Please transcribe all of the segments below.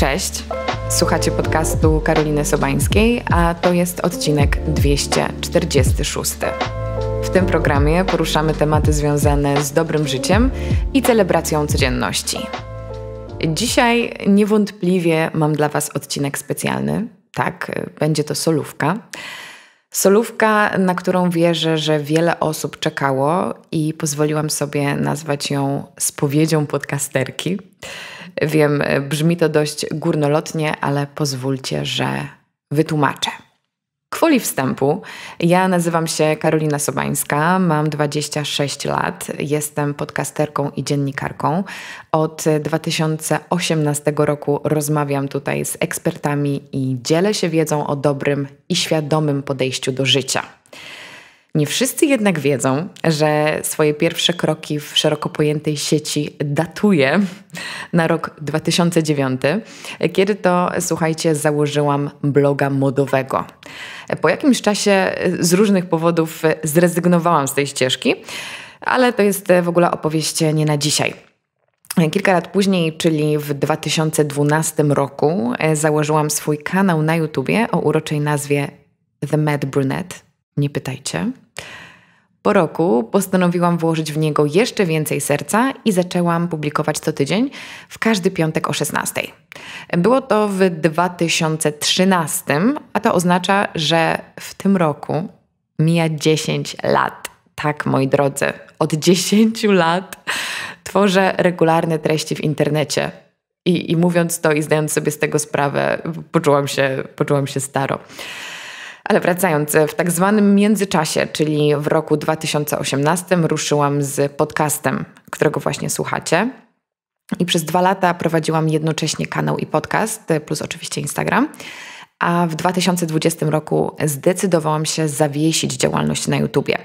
Cześć. Słuchacie podcastu Karoliny Sobańskiej, a to jest odcinek 246. W tym programie poruszamy tematy związane z dobrym życiem i celebracją codzienności. Dzisiaj niewątpliwie mam dla Was odcinek specjalny. Tak, będzie to solówka. Solówka, na którą wierzę, że wiele osób czekało i pozwoliłam sobie nazwać ją spowiedzią podcasterki. Wiem, e, brzmi to dość górnolotnie, ale pozwólcie, że wytłumaczę. Kwoli wstępu. Ja nazywam się Karolina Sobańska, mam 26 lat, jestem podcasterką i dziennikarką. Od 2018 roku rozmawiam tutaj z ekspertami i dzielę się wiedzą o dobrym i świadomym podejściu do życia. Nie wszyscy jednak wiedzą, że swoje pierwsze kroki w szeroko pojętej sieci datuje na rok 2009, kiedy to, słuchajcie, założyłam bloga modowego. Po jakimś czasie z różnych powodów zrezygnowałam z tej ścieżki, ale to jest w ogóle opowieść nie na dzisiaj. Kilka lat później, czyli w 2012 roku, założyłam swój kanał na YouTubie o uroczej nazwie The Mad Brunette nie pytajcie. Po roku postanowiłam włożyć w niego jeszcze więcej serca i zaczęłam publikować co tydzień w każdy piątek o 16. Było to w 2013, a to oznacza, że w tym roku mija 10 lat. Tak, moi drodzy, od 10 lat tworzę regularne treści w internecie. I, I, mówiąc to i zdając sobie z tego sprawę, poczułam się, poczułam się staro. Ale wracając, e, w tak zwanym międzyczasie, czyli w roku 2018, ruszyłam z podcastem, którego właśnie słuchacie. I przez dwa lata prowadziłam jednocześnie kanał i podcast, e, plus oczywiście Instagram. A w 2020 roku zdecydowałam się zawiesić działalność na YouTubie.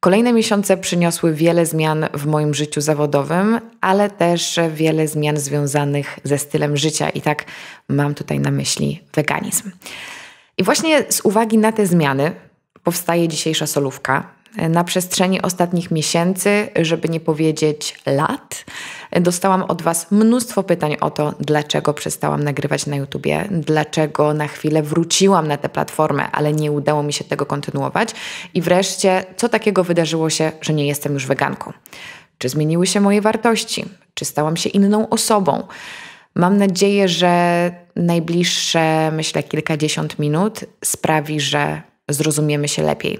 Kolejne miesiące przyniosły wiele zmian w moim życiu zawodowym, ale też wiele zmian związanych ze stylem życia i tak mam tutaj na myśli weganizm. I właśnie z uwagi na te zmiany powstaje dzisiejsza solówka. Na przestrzeni ostatnich miesięcy, żeby nie powiedzieć lat, dostałam od Was mnóstwo pytań o to, dlaczego przestałam nagrywać na YouTubie, dlaczego na chwilę wróciłam na tę platformę, ale nie udało mi się tego kontynuować i wreszcie, co takiego wydarzyło się, że nie jestem już weganką. Czy zmieniły się moje wartości? Czy stałam się inną osobą? Mam nadzieję, że najbliższe, myślę, kilkadziesiąt minut sprawi, że zrozumiemy się lepiej.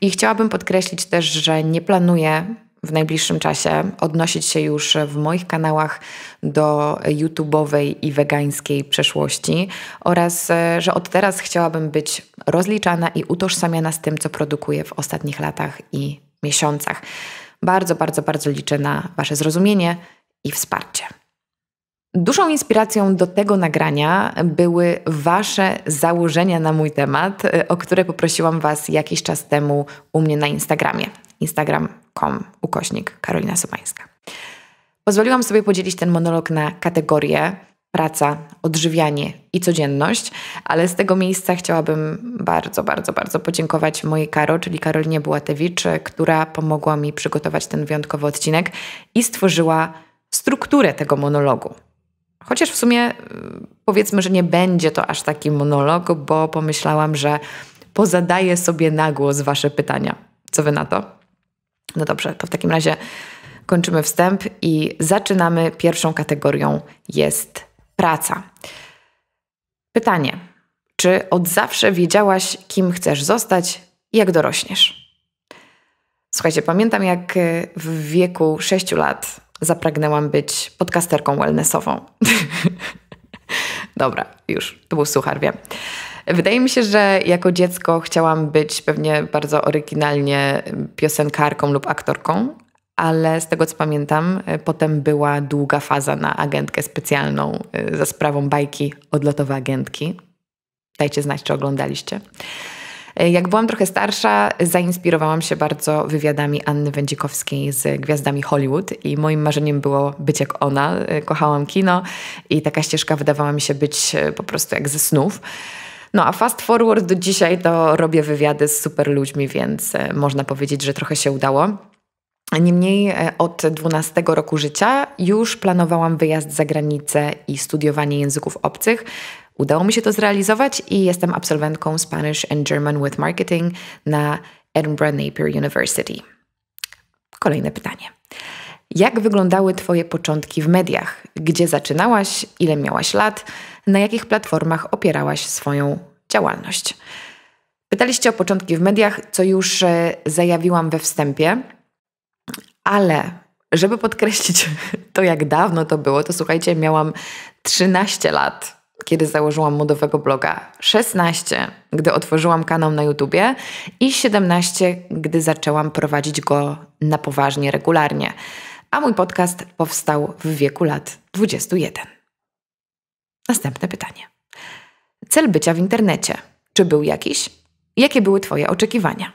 I chciałabym podkreślić też, że nie planuję w najbliższym czasie odnosić się już w moich kanałach do YouTube'owej i wegańskiej przeszłości oraz, e, że od teraz chciałabym być rozliczana i utożsamiana z tym, co produkuję w ostatnich latach i miesiącach. Bardzo, bardzo, bardzo liczę na Wasze zrozumienie i wsparcie. Dużą inspiracją do tego nagrania były Wasze założenia na mój temat, o które poprosiłam Was jakiś czas temu u mnie na Instagramie. Instagram.com ukośnik Karolina Sobańska. Pozwoliłam sobie podzielić ten monolog na kategorie praca, odżywianie i codzienność, ale z tego miejsca chciałabym bardzo, bardzo, bardzo podziękować mojej Karo, czyli Karolinie Bułatewicz, która pomogła mi przygotować ten wyjątkowy odcinek i stworzyła strukturę tego monologu. Chociaż w sumie y, powiedzmy, że nie będzie to aż taki monolog, bo pomyślałam, że pozadaję sobie na głos Wasze pytania. Co Wy na to? No dobrze, to w takim razie kończymy wstęp i zaczynamy. Pierwszą kategorią jest praca. Pytanie: czy od zawsze wiedziałaś, kim chcesz zostać i jak dorośniesz? Słuchajcie, pamiętam jak w wieku 6 lat zapragnęłam być podcasterką wellnessową. Dobra, już, to był suchar, wiem. Wydaje mi się, że jako dziecko chciałam być pewnie bardzo oryginalnie piosenkarką lub aktorką, ale z tego co pamiętam, potem była długa faza na agentkę specjalną y, za sprawą bajki Odlotowe Agentki. Dajcie znać, czy oglądaliście. E, jak byłam trochę starsza, zainspirowałam się bardzo wywiadami Anny Wędzikowskiej z gwiazdami Hollywood i moim marzeniem było być jak ona. E, kochałam kino i taka ścieżka wydawała mi się być e, po prostu jak ze snów. No a fast forward do dzisiaj to robię wywiady z super ludźmi, więc można powiedzieć, że trochę się udało. Niemniej od 12 roku życia już planowałam wyjazd za granicę i studiowanie języków obcych. Udało mi się to zrealizować i jestem absolwentką Spanish and German with Marketing na Edinburgh Napier University. Kolejne pytanie. Jak wyglądały Twoje początki w mediach? Gdzie zaczynałaś? Ile miałaś lat? Na jakich platformach opierałaś swoją działalność? Pytaliście o początki w mediach, co już e, zajawiłam we wstępie, ale żeby podkreślić to, jak dawno to było, to słuchajcie, miałam 13 lat kiedy założyłam modowego bloga, 16, gdy otworzyłam kanał na YouTubie i 17, gdy zaczęłam prowadzić go na poważnie, regularnie. A mój podcast powstał w wieku lat 21. Następne pytanie. Cel bycia w internecie. Czy był jakiś? Jakie były Twoje oczekiwania?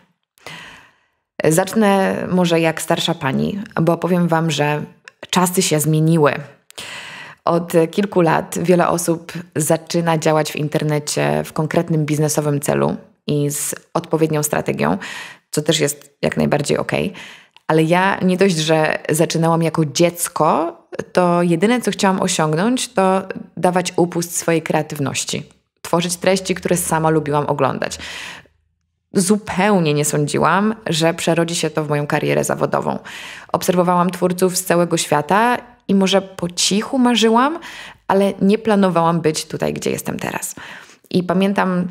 Zacznę może jak starsza pani, bo powiem Wam, że czasy się zmieniły. Od kilku lat wiele osób zaczyna działać w internecie w konkretnym biznesowym celu i z odpowiednią strategią, co też jest jak najbardziej ok. Ale ja nie dość, że zaczynałam jako dziecko, to jedyne, co chciałam osiągnąć, to dawać upust swojej kreatywności, tworzyć treści, które sama lubiłam oglądać. Zupełnie nie sądziłam, że przerodzi się to w moją karierę zawodową. Obserwowałam twórców z całego świata i może po cichu marzyłam, ale nie planowałam być tutaj, gdzie jestem teraz. I pamiętam,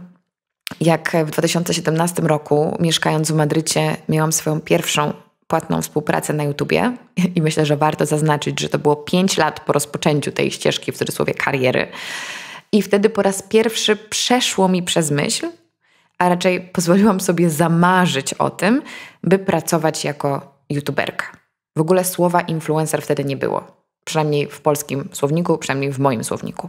jak w 2017 roku, mieszkając w Madrycie, miałam swoją pierwszą płatną współpracę na YouTubie i myślę, że warto zaznaczyć, że to było 5 lat po rozpoczęciu tej ścieżki, w cudzysłowie kariery. I wtedy po raz pierwszy przeszło mi przez myśl, a raczej pozwoliłam sobie zamarzyć o tym, by pracować jako youtuberka. W ogóle słowa influencer wtedy nie było. Przynajmniej w polskim słowniku, przynajmniej w moim słowniku.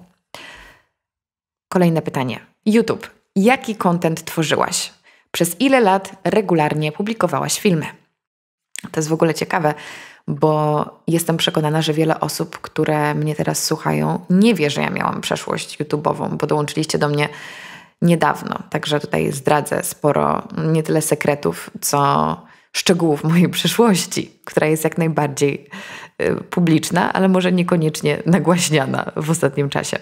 Kolejne pytanie. YouTube. Jaki kontent tworzyłaś? Przez ile lat regularnie publikowałaś filmy? To jest w ogóle ciekawe, bo jestem przekonana, że wiele osób, które mnie teraz słuchają, nie wie, że ja miałam przeszłość YouTube'ową, bo dołączyliście do mnie niedawno. Także tutaj zdradzę sporo nie tyle sekretów, co szczegółów mojej przeszłości, która jest jak najbardziej y, publiczna, ale może niekoniecznie nagłaśniana w ostatnim czasie.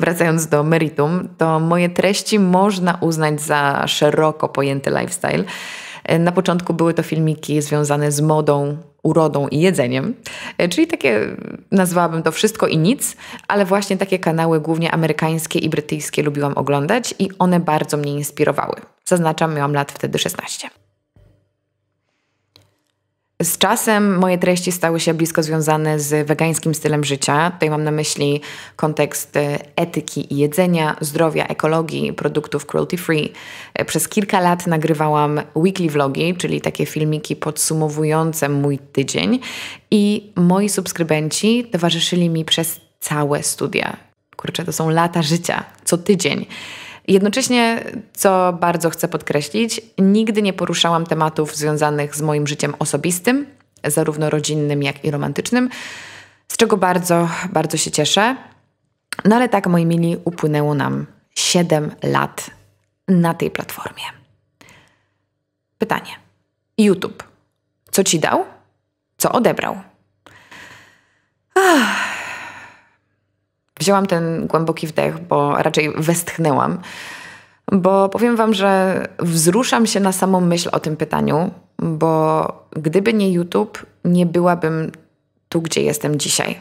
Wracając do meritum, to moje treści można uznać za szeroko pojęty lifestyle. Y, na początku były to filmiki związane z modą, urodą i jedzeniem, y, czyli takie, nazwałabym to wszystko i nic, ale właśnie takie kanały, głównie amerykańskie i brytyjskie, lubiłam oglądać i one bardzo mnie inspirowały. Zaznaczam, miałam lat wtedy 16. Z czasem moje treści stały się blisko związane z wegańskim stylem życia. Tutaj mam na myśli kontekst e, etyki i jedzenia, zdrowia, ekologii, produktów cruelty free. E, przez kilka lat nagrywałam weekly vlogi, czyli takie filmiki podsumowujące mój tydzień i moi subskrybenci towarzyszyli mi przez całe studia. Kurczę, to są lata życia, co tydzień. Jednocześnie, co bardzo chcę podkreślić, nigdy nie poruszałam tematów związanych z moim życiem osobistym, zarówno rodzinnym, jak i romantycznym, z czego bardzo, bardzo się cieszę. No ale tak, moi mili, upłynęło nam 7 lat na tej platformie. Pytanie. YouTube. Co ci dał? Co odebrał? Ach. Wzięłam ten głęboki wdech, bo raczej westchnęłam, bo powiem Wam, że wzruszam się na samą myśl o tym pytaniu, bo gdyby nie YouTube, nie byłabym tu, gdzie jestem dzisiaj.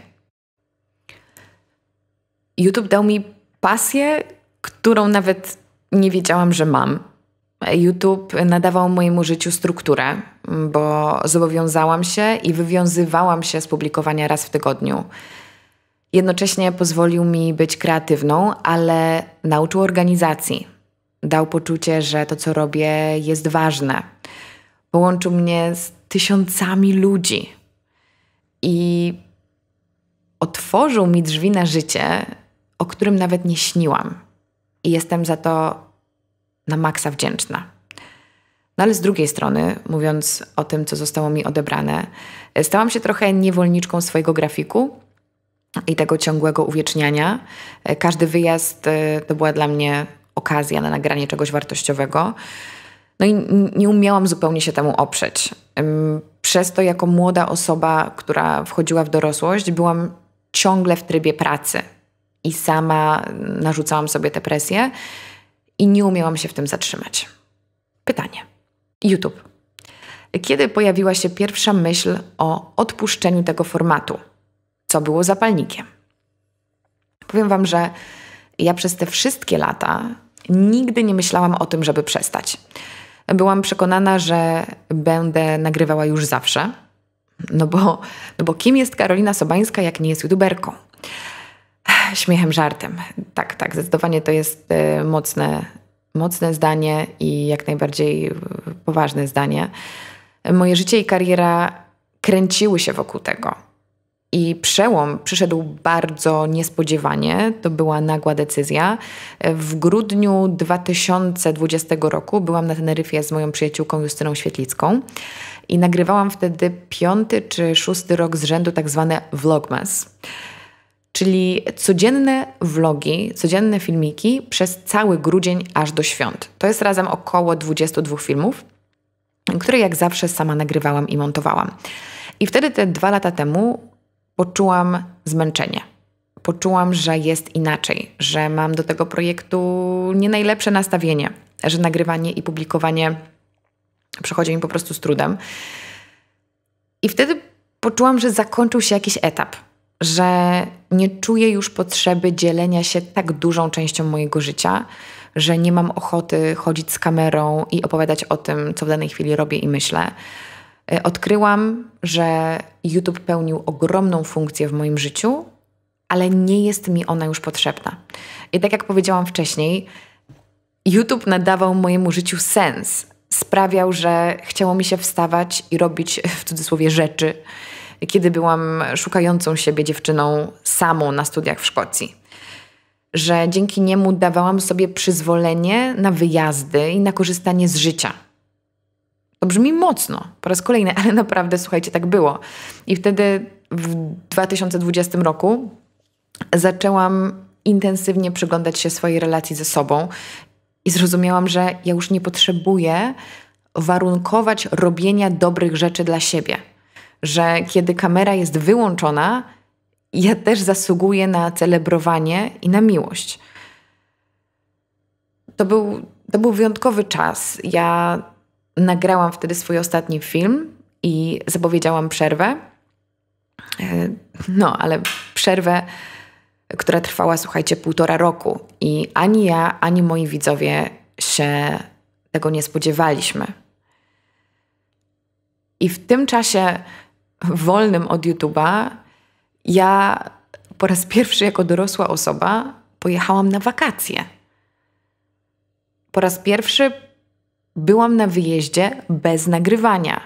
YouTube dał mi pasję, którą nawet nie wiedziałam, że mam. YouTube nadawał mojemu życiu strukturę, bo zobowiązałam się i wywiązywałam się z publikowania raz w tygodniu. Jednocześnie pozwolił mi być kreatywną, ale nauczył organizacji. Dał poczucie, że to, co robię, jest ważne. Połączył mnie z tysiącami ludzi i otworzył mi drzwi na życie, o którym nawet nie śniłam. I jestem za to na maksa wdzięczna. No ale z drugiej strony, mówiąc o tym, co zostało mi odebrane, stałam się trochę niewolniczką swojego grafiku i tego ciągłego uwieczniania. E, każdy wyjazd e, to była dla mnie okazja na nagranie czegoś wartościowego. No i nie umiałam zupełnie się temu oprzeć. Przez to, jako młoda osoba, która wchodziła w dorosłość, byłam ciągle w trybie pracy i sama narzucałam sobie tę presję i nie umiałam się w tym zatrzymać. Pytanie. YouTube. Kiedy pojawiła się pierwsza myśl o odpuszczeniu tego formatu? co było zapalnikiem. Powiem Wam, że ja przez te wszystkie lata nigdy nie myślałam o tym, żeby przestać. Byłam przekonana, że będę nagrywała już zawsze, no bo, no bo kim jest Karolina Sobańska, jak nie jest youtuberką? Śmiechem, żartem. Tak, tak, zdecydowanie to jest e, mocne, mocne zdanie i jak najbardziej e, poważne zdanie. Moje życie i kariera kręciły się wokół tego. I przełom przyszedł bardzo niespodziewanie, to była nagła decyzja. W grudniu 2020 roku byłam na Teneryfie z moją przyjaciółką Justyną Świetlicką i nagrywałam wtedy piąty czy szósty rok z rzędu tak zwane vlogmas, czyli codzienne vlogi, codzienne filmiki przez cały grudzień aż do świąt. To jest razem około 22 filmów, które jak zawsze sama nagrywałam i montowałam. I wtedy te dwa lata temu poczułam zmęczenie. Poczułam, że jest inaczej, że mam do tego projektu nie najlepsze nastawienie, że nagrywanie i publikowanie przychodzi mi po prostu z trudem. I wtedy poczułam, że zakończył się jakiś etap, że nie czuję już potrzeby dzielenia się tak dużą częścią mojego życia, że nie mam ochoty chodzić z kamerą i opowiadać o tym, co w danej chwili robię i myślę. E, odkryłam, że YouTube pełnił ogromną funkcję w moim życiu, ale nie jest mi ona już potrzebna. I tak jak powiedziałam wcześniej, YouTube nadawał mojemu życiu sens. Sprawiał, że chciało mi się wstawać i robić w cudzysłowie rzeczy, kiedy byłam szukającą siebie dziewczyną samą na studiach w Szkocji. Że dzięki niemu dawałam sobie przyzwolenie na wyjazdy i na korzystanie z życia to brzmi mocno po raz kolejny, ale naprawdę, słuchajcie, tak było. I wtedy w 2020 roku zaczęłam intensywnie przyglądać się swojej relacji ze sobą i zrozumiałam, że ja już nie potrzebuję warunkować robienia dobrych rzeczy dla siebie. Że kiedy kamera jest wyłączona, ja też zasługuję na celebrowanie i na miłość. To był, to był wyjątkowy czas. Ja nagrałam wtedy swój ostatni film i zapowiedziałam przerwę. E, no, ale przerwę, która trwała, słuchajcie, półtora roku. I ani ja, ani moi widzowie się tego nie spodziewaliśmy. I w tym czasie wolnym od YouTube'a ja po raz pierwszy jako dorosła osoba pojechałam na wakacje. Po raz pierwszy byłam na wyjeździe bez nagrywania.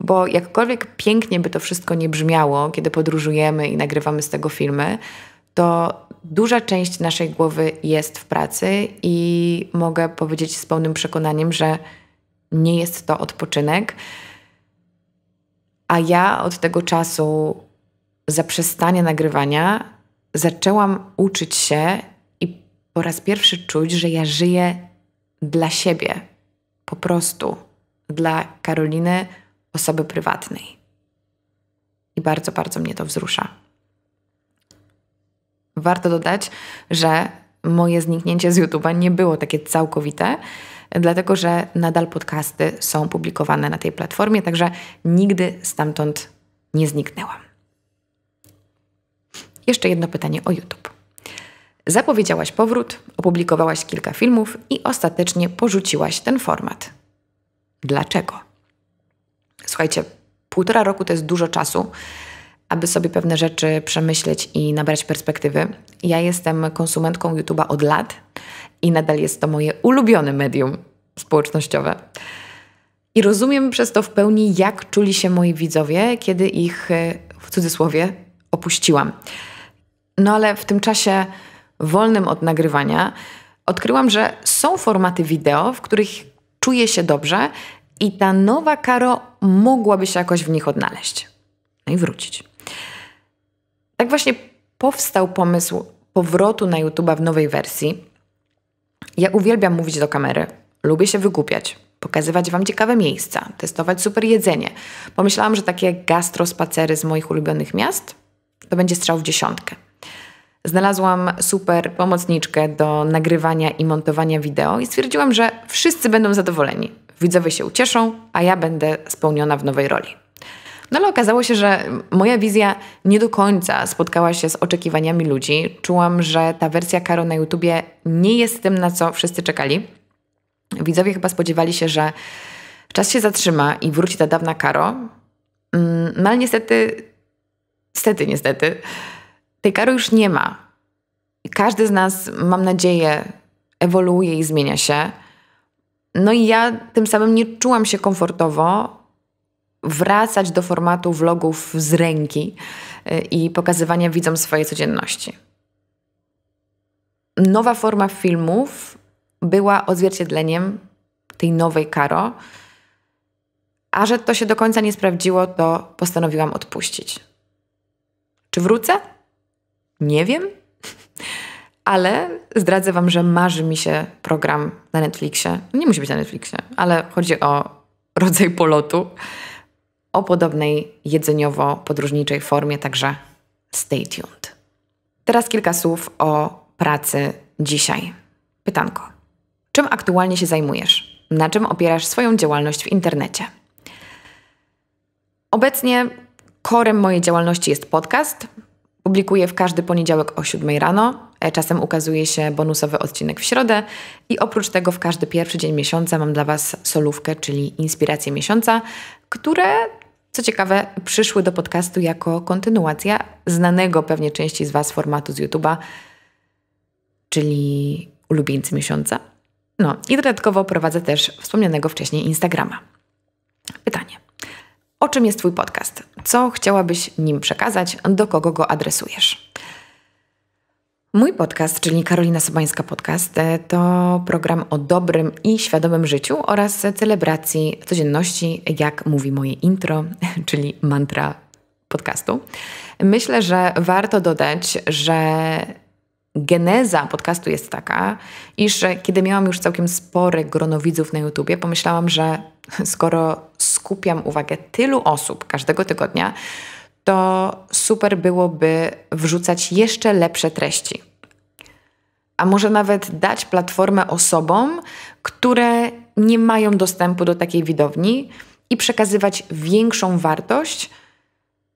Bo jakkolwiek pięknie by to wszystko nie brzmiało, kiedy podróżujemy i nagrywamy z tego filmy, to duża część naszej głowy jest w pracy i mogę powiedzieć z pełnym przekonaniem, że nie jest to odpoczynek. A ja od tego czasu zaprzestania nagrywania zaczęłam uczyć się i po raz pierwszy czuć, że ja żyję dla siebie, po prostu dla Karoliny, osoby prywatnej. I bardzo, bardzo mnie to wzrusza. Warto dodać, że moje zniknięcie z YouTube'a nie było takie całkowite, dlatego że nadal podcasty są publikowane na tej platformie, także nigdy stamtąd nie zniknęłam. Jeszcze jedno pytanie o YouTube. Zapowiedziałaś powrót, opublikowałaś kilka filmów i ostatecznie porzuciłaś ten format. Dlaczego? Słuchajcie, półtora roku to jest dużo czasu, aby sobie pewne rzeczy przemyśleć i nabrać perspektywy. Ja jestem konsumentką YouTube'a od lat i nadal jest to moje ulubione medium społecznościowe. I rozumiem przez to w pełni, jak czuli się moi widzowie, kiedy ich e, w cudzysłowie opuściłam. No ale w tym czasie wolnym od nagrywania, odkryłam, że są formaty wideo, w których czuję się dobrze i ta nowa Karo mogłaby się jakoś w nich odnaleźć. No i wrócić. Tak właśnie powstał pomysł powrotu na YouTube'a w nowej wersji. Ja uwielbiam mówić do kamery, lubię się wygupiać, pokazywać Wam ciekawe miejsca, testować super jedzenie. Pomyślałam, że takie gastro spacery z moich ulubionych miast to będzie strzał w dziesiątkę. Znalazłam super pomocniczkę do nagrywania i montowania wideo i stwierdziłam, że wszyscy będą zadowoleni. Widzowie się ucieszą, a ja będę spełniona w nowej roli. No ale okazało się, że moja wizja nie do końca spotkała się z oczekiwaniami ludzi. Czułam, że ta wersja Karo na YouTubie nie jest tym, na co wszyscy czekali. Widzowie chyba spodziewali się, że czas się zatrzyma i wróci ta dawna Karo. Mm, no ale niestety, niestety, niestety, tej kary już nie ma. Każdy z nas, mam nadzieję, ewoluuje i zmienia się. No i ja tym samym nie czułam się komfortowo wracać do formatu vlogów z ręki y, i pokazywania widzom swojej codzienności. Nowa forma filmów była odzwierciedleniem tej nowej karo, a że to się do końca nie sprawdziło, to postanowiłam odpuścić. Czy wrócę? Nie wiem, ale zdradzę Wam, że marzy mi się program na Netflixie. Nie musi być na Netflixie, ale chodzi o rodzaj polotu o podobnej jedzeniowo-podróżniczej formie, także stay tuned. Teraz kilka słów o pracy dzisiaj. Pytanko. Czym aktualnie się zajmujesz? Na czym opierasz swoją działalność w internecie? Obecnie korem mojej działalności jest podcast, Publikuję w każdy poniedziałek o 7 rano. E, czasem ukazuje się bonusowy odcinek w środę i oprócz tego w każdy pierwszy dzień miesiąca mam dla Was solówkę, czyli inspiracje miesiąca, które co ciekawe, przyszły do podcastu jako kontynuacja znanego pewnie części z Was formatu z YouTube'a, czyli ulubieńcy miesiąca. No i dodatkowo prowadzę też wspomnianego wcześniej Instagrama. Pytanie. O czym jest Twój podcast? Co chciałabyś nim przekazać? Do kogo go adresujesz? Mój podcast, czyli Karolina Sobańska Podcast, e, to program o dobrym i świadomym życiu oraz celebracji codzienności, jak mówi moje intro, czyli mantra podcastu. Myślę, że warto dodać, że geneza podcastu jest taka, iż kiedy miałam już całkiem spore grono widzów na YouTubie, pomyślałam, że skoro skupiam uwagę tylu osób każdego tygodnia, to super byłoby wrzucać jeszcze lepsze treści. A może nawet dać platformę osobom, które nie mają dostępu do takiej widowni i przekazywać większą wartość,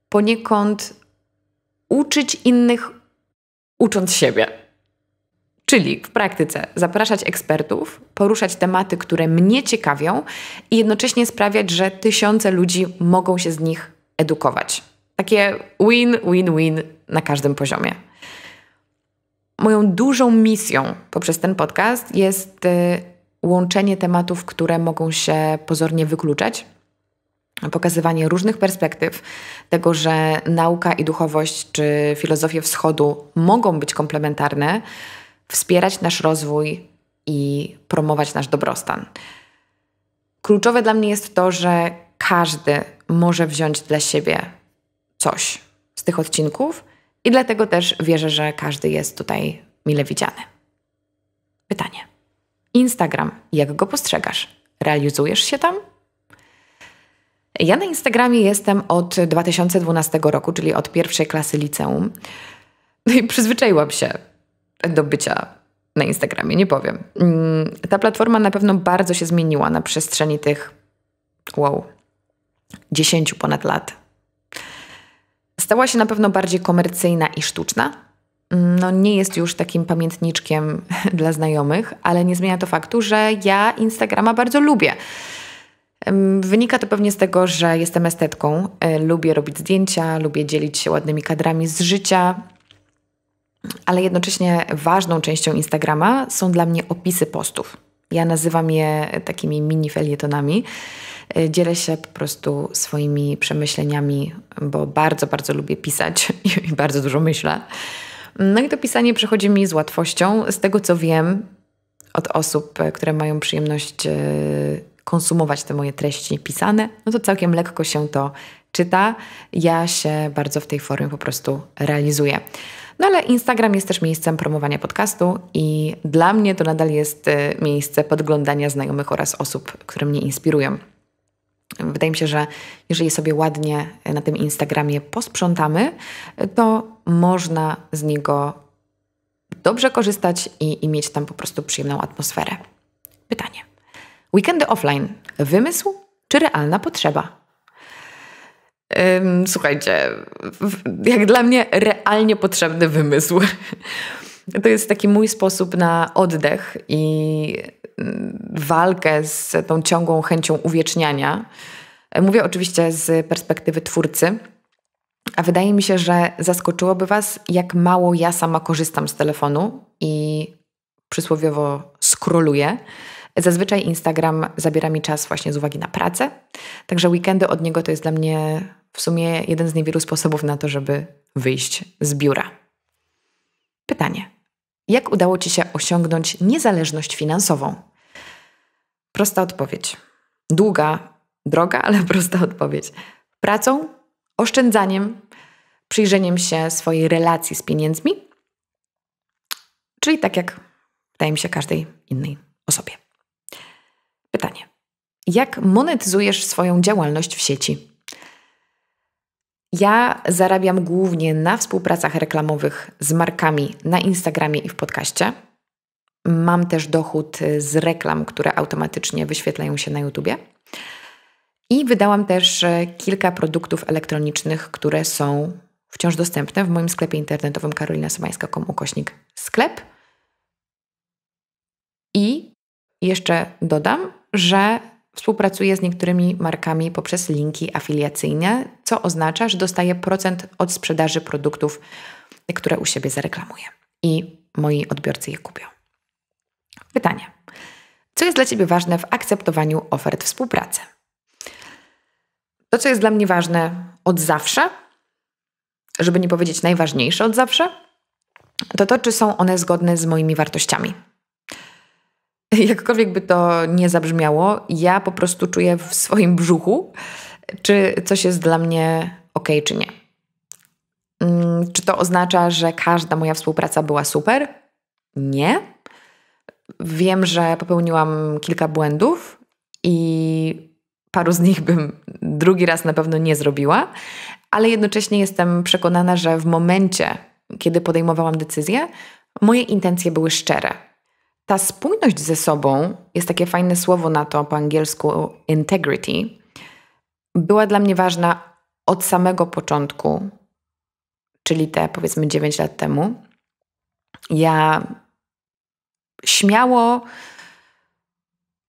poniekąd uczyć innych ucząc siebie. Czyli w praktyce zapraszać ekspertów, poruszać tematy, które mnie ciekawią i jednocześnie sprawiać, że tysiące ludzi mogą się z nich edukować. Takie win, win, win na każdym poziomie. Moją dużą misją poprzez ten podcast jest y, łączenie tematów, które mogą się pozornie wykluczać, pokazywanie różnych perspektyw, tego, że nauka i duchowość czy filozofie wschodu mogą być komplementarne, wspierać nasz rozwój i promować nasz dobrostan. Kluczowe dla mnie jest to, że każdy może wziąć dla siebie coś z tych odcinków i dlatego też wierzę, że każdy jest tutaj mile widziany. Pytanie. Instagram, jak go postrzegasz? Realizujesz się tam? Ja na Instagramie jestem od 2012 roku, czyli od pierwszej klasy liceum. No i przyzwyczaiłam się do bycia na Instagramie, nie powiem. Mm, ta platforma na pewno bardzo się zmieniła na przestrzeni tych, wow, 10 ponad lat. Stała się na pewno bardziej komercyjna i sztuczna. Mm, no, nie jest już takim pamiętniczkiem dla znajomych, ale nie zmienia to faktu, że ja Instagrama bardzo lubię. Wynika to pewnie z tego, że jestem estetką, e, lubię robić zdjęcia, lubię dzielić się ładnymi kadrami z życia, ale jednocześnie ważną częścią Instagrama są dla mnie opisy postów. Ja nazywam je takimi mini felietonami. E, dzielę się po prostu swoimi przemyśleniami, bo bardzo, bardzo lubię pisać i bardzo dużo myślę. No i to pisanie przychodzi mi z łatwością. Z tego co wiem od osób, e, które mają przyjemność konsumować te moje treści pisane, no to całkiem lekko się to czyta. Ja się bardzo w tej formie po prostu realizuję. No ale Instagram jest też miejscem promowania podcastu i dla mnie to nadal jest y, miejsce podglądania znajomych oraz osób, które mnie inspirują. Wydaje mi się, że jeżeli sobie ładnie na tym Instagramie posprzątamy, to można z niego dobrze korzystać i, i mieć tam po prostu przyjemną atmosferę. Pytanie. Weekendy offline wymysł czy realna potrzeba? słuchajcie, jak dla mnie realnie potrzebny wymysł. To jest taki mój sposób na oddech i mm, walkę z tą ciągłą chęcią uwieczniania. Mówię oczywiście z perspektywy twórcy, a wydaje mi się, że zaskoczyłoby Was, jak mało ja sama korzystam z telefonu i przysłowiowo skroluję. Zazwyczaj Instagram zabiera mi czas właśnie z uwagi na pracę, także weekendy od niego to jest dla mnie w sumie jeden z niewielu sposobów na to, żeby wyjść z biura. Pytanie. Jak udało Ci się osiągnąć niezależność finansową? Prosta odpowiedź. Długa droga, ale prosta odpowiedź. Pracą, oszczędzaniem, przyjrzeniem się swojej relacji z pieniędzmi, czyli tak jak wydaje mi się każdej innej osobie pytanie. Jak monetyzujesz swoją działalność w sieci? Ja zarabiam głównie na współpracach reklamowych z markami na Instagramie i w podcaście. Mam też dochód z reklam, które automatycznie wyświetlają się na YouTubie. I wydałam też e, kilka produktów elektronicznych, które są wciąż dostępne w moim sklepie internetowym karolinasomańska.com ukośnik sklep. I jeszcze dodam, że współpracuje z niektórymi markami poprzez linki afiliacyjne, co oznacza, że dostaje procent od sprzedaży produktów, które u siebie zareklamuję i moi odbiorcy je kupią. Pytanie. Co jest dla Ciebie ważne w akceptowaniu ofert współpracy? To, co jest dla mnie ważne od zawsze, żeby nie powiedzieć najważniejsze od zawsze, to to, czy są one zgodne z moimi wartościami, jakkolwiek by to nie zabrzmiało, ja po prostu czuję w swoim brzuchu, czy coś jest dla mnie ok, czy nie. Mm, czy to oznacza, że każda moja współpraca była super? Nie. Wiem, że popełniłam kilka błędów i paru z nich bym drugi raz na pewno nie zrobiła, ale jednocześnie jestem przekonana, że w momencie, kiedy podejmowałam decyzję, moje intencje były szczere ta spójność ze sobą, jest takie fajne słowo na to po angielsku integrity, była dla mnie ważna od samego początku, czyli te powiedzmy 9 lat temu. Ja śmiało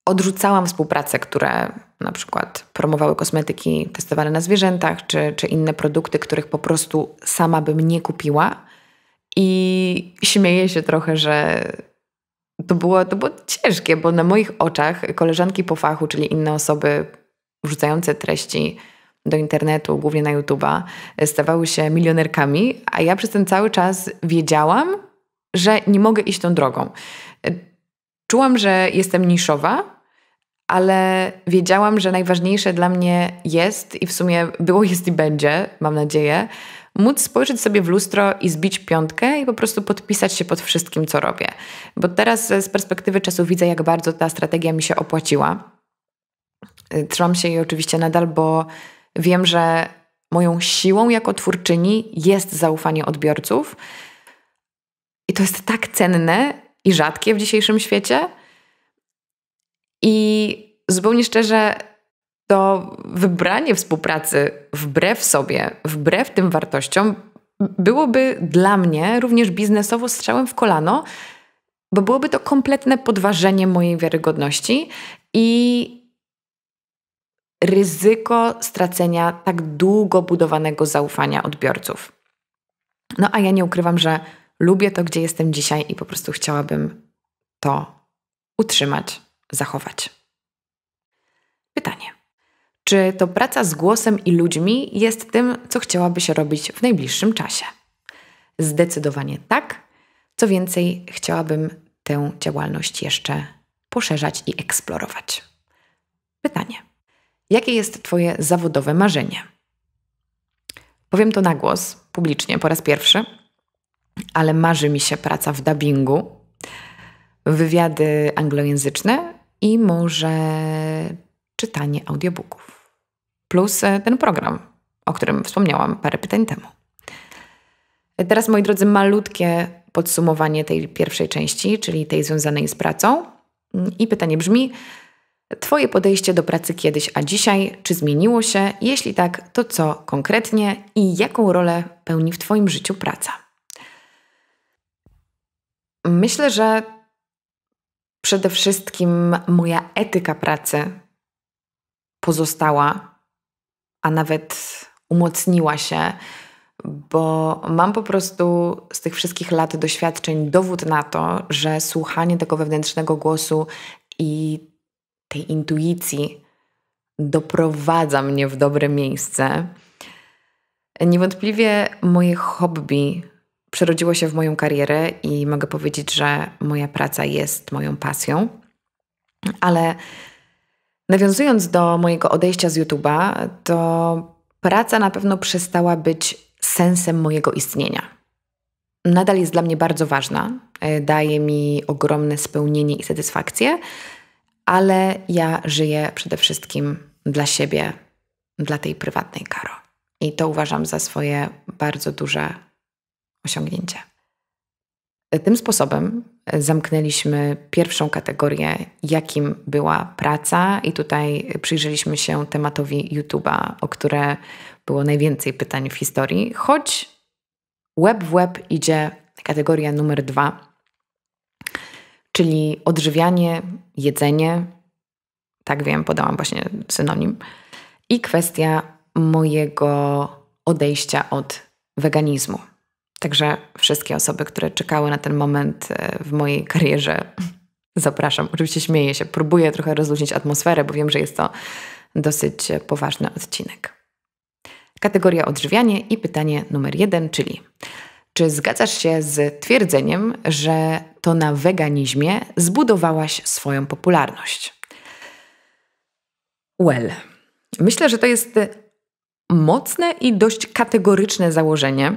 odrzucałam współpracę, które na przykład promowały kosmetyki testowane na zwierzętach, czy, czy inne produkty, których po prostu sama bym nie kupiła. I śmieję się trochę, że to było, to było ciężkie, bo na moich oczach koleżanki po fachu, czyli inne osoby wrzucające treści do internetu, głównie na YouTube'a, stawały się milionerkami, a ja przez ten cały czas wiedziałam, że nie mogę iść tą drogą. Czułam, że jestem niszowa, ale wiedziałam, że najważniejsze dla mnie jest i w sumie było, jest i będzie, mam nadzieję, móc spojrzeć sobie w lustro i zbić piątkę i po prostu podpisać się pod wszystkim, co robię. Bo teraz z perspektywy czasu widzę, jak bardzo ta strategia mi się opłaciła. Y, trzymam się jej oczywiście nadal, bo wiem, że moją siłą jako twórczyni jest zaufanie odbiorców. I to jest tak cenne i rzadkie w dzisiejszym świecie. I zupełnie szczerze, to wybranie współpracy wbrew sobie, wbrew tym wartościom, byłoby dla mnie również biznesowo strzałem w kolano, bo byłoby to kompletne podważenie mojej wiarygodności i ryzyko stracenia tak długo budowanego zaufania odbiorców. No a ja nie ukrywam, że lubię to, gdzie jestem dzisiaj i po prostu chciałabym to utrzymać, zachować. Pytanie. Czy to praca z głosem i ludźmi jest tym, co się robić w najbliższym czasie? Zdecydowanie tak. Co więcej, chciałabym tę działalność jeszcze poszerzać i eksplorować. Pytanie: jakie jest Twoje zawodowe marzenie? Powiem to na głos, publicznie, po raz pierwszy, ale marzy mi się praca w dubbingu, wywiady anglojęzyczne i może czytanie audiobooków plus e, ten program, o którym wspomniałam parę pytań temu. Teraz, moi drodzy, malutkie podsumowanie tej pierwszej części, czyli tej związanej z pracą. Mm, I pytanie brzmi: Twoje podejście do pracy kiedyś, a dzisiaj, czy zmieniło się? Jeśli tak, to co konkretnie i jaką rolę pełni w Twoim życiu praca? Myślę, że przede wszystkim moja etyka pracy pozostała a nawet umocniła się, bo mam po prostu z tych wszystkich lat doświadczeń dowód na to, że słuchanie tego wewnętrznego głosu i tej intuicji doprowadza mnie w dobre miejsce. Niewątpliwie moje hobby przerodziło się w moją karierę i mogę powiedzieć, że moja praca jest moją pasją, ale Nawiązując do mojego odejścia z YouTube'a, to praca na pewno przestała być sensem mojego istnienia. Nadal jest dla mnie bardzo ważna, e, daje mi ogromne spełnienie i satysfakcję, ale ja żyję przede wszystkim dla siebie, dla tej prywatnej Karo. I to uważam za swoje bardzo duże osiągnięcie. E, tym sposobem zamknęliśmy pierwszą kategorię, jakim była praca, i tutaj przyjrzeliśmy się tematowi YouTube'a, o które było najwięcej pytań w historii, choć web w web idzie kategoria numer dwa, czyli odżywianie, jedzenie, tak wiem, podałam właśnie synonim, i kwestia mojego odejścia od weganizmu. Także wszystkie osoby, które czekały na ten moment e, w mojej karierze, zapraszam. Oczywiście śmieję się, próbuję trochę rozluźnić atmosferę, bo wiem, że jest to dosyć poważny odcinek. Kategoria odżywianie i pytanie numer jeden, czyli czy zgadzasz się z twierdzeniem, że to na weganizmie zbudowałaś swoją popularność? Well, myślę, że to jest mocne i dość kategoryczne założenie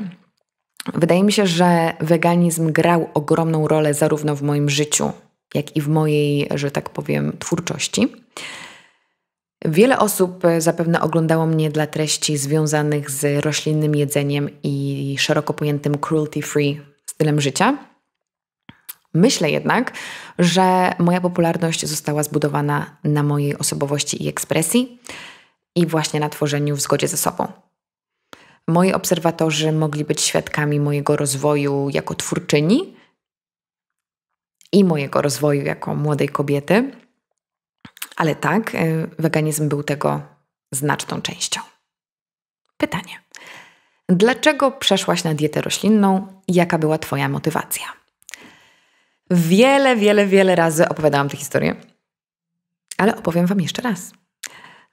Wydaje mi się, że weganizm grał ogromną rolę zarówno w moim życiu, jak i w mojej, że tak powiem, twórczości. Wiele osób e, zapewne oglądało mnie dla treści związanych z roślinnym jedzeniem i szeroko pojętym cruelty-free stylem życia. Myślę jednak, że moja popularność została zbudowana na mojej osobowości i ekspresji i właśnie na tworzeniu w zgodzie ze sobą. Moi obserwatorzy mogli być świadkami mojego rozwoju jako twórczyni i mojego rozwoju jako młodej kobiety, ale tak, y, weganizm był tego znaczną częścią. Pytanie. Dlaczego przeszłaś na dietę roślinną? Jaka była Twoja motywacja? Wiele, wiele, wiele razy opowiadałam tę historię, ale opowiem Wam jeszcze raz.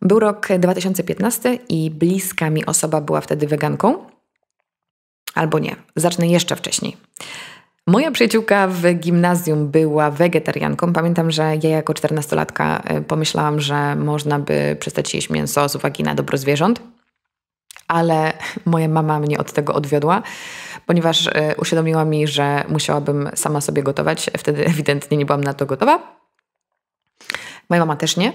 Był rok 2015 i bliska mi osoba była wtedy weganką. Albo nie, zacznę jeszcze wcześniej. Moja przyjaciółka w gimnazjum była wegetarianką. Pamiętam, że ja jako czternastolatka y, pomyślałam, że można by przestać jeść mięso z uwagi na dobro zwierząt, ale moja mama mnie od tego odwiodła, ponieważ y, uświadomiła mi, że musiałabym sama sobie gotować. Wtedy ewidentnie nie byłam na to gotowa. Moja mama też nie.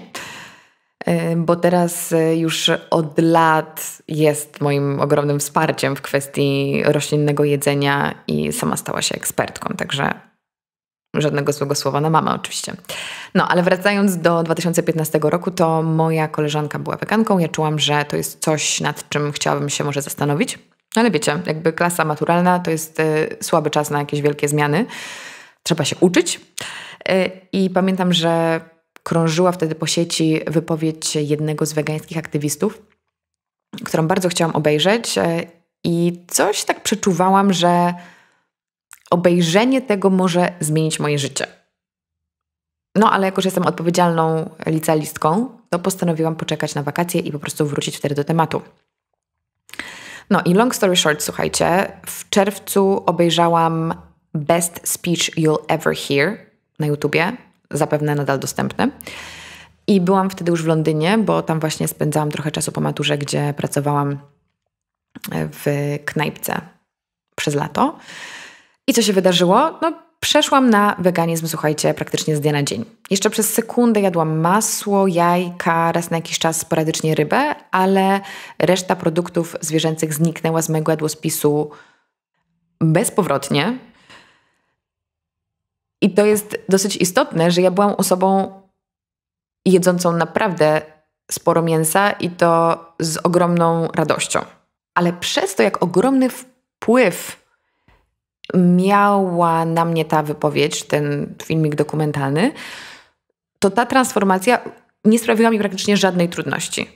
E, bo teraz e, już od lat jest moim ogromnym wsparciem w kwestii roślinnego jedzenia i sama stała się ekspertką, także żadnego złego słowa na mamę oczywiście. No, ale wracając do 2015 roku, to moja koleżanka była weganką, ja czułam, że to jest coś, nad czym chciałabym się może zastanowić. No, ale wiecie, jakby klasa maturalna to jest e, słaby czas na jakieś wielkie zmiany. Trzeba się uczyć. I pamiętam, że krążyła wtedy po sieci wypowiedź jednego z wegańskich aktywistów, którą bardzo chciałam obejrzeć e, i coś tak przeczuwałam, że obejrzenie tego może zmienić moje życie. No ale jako, że jestem odpowiedzialną licealistką, to postanowiłam poczekać na wakacje i po prostu wrócić wtedy do tematu. No i long story short, słuchajcie, w czerwcu obejrzałam Best Speech You'll Ever Hear na YouTubie zapewne nadal dostępne. I byłam wtedy już w Londynie, bo tam właśnie spędzałam trochę czasu po maturze, gdzie pracowałam e, w knajpce przez lato. I co się wydarzyło? No, przeszłam na weganizm, słuchajcie, praktycznie z dnia na dzień. Jeszcze przez sekundę jadłam masło, jajka, raz na jakiś czas sporadycznie rybę, ale reszta produktów zwierzęcych zniknęła z mojego jadłospisu bezpowrotnie. I to jest dosyć istotne, że ja byłam osobą jedzącą naprawdę sporo mięsa i to z ogromną radością. Ale przez to, jak ogromny wpływ miała na mnie ta wypowiedź, ten filmik dokumentalny, to ta transformacja nie sprawiła mi praktycznie żadnej trudności.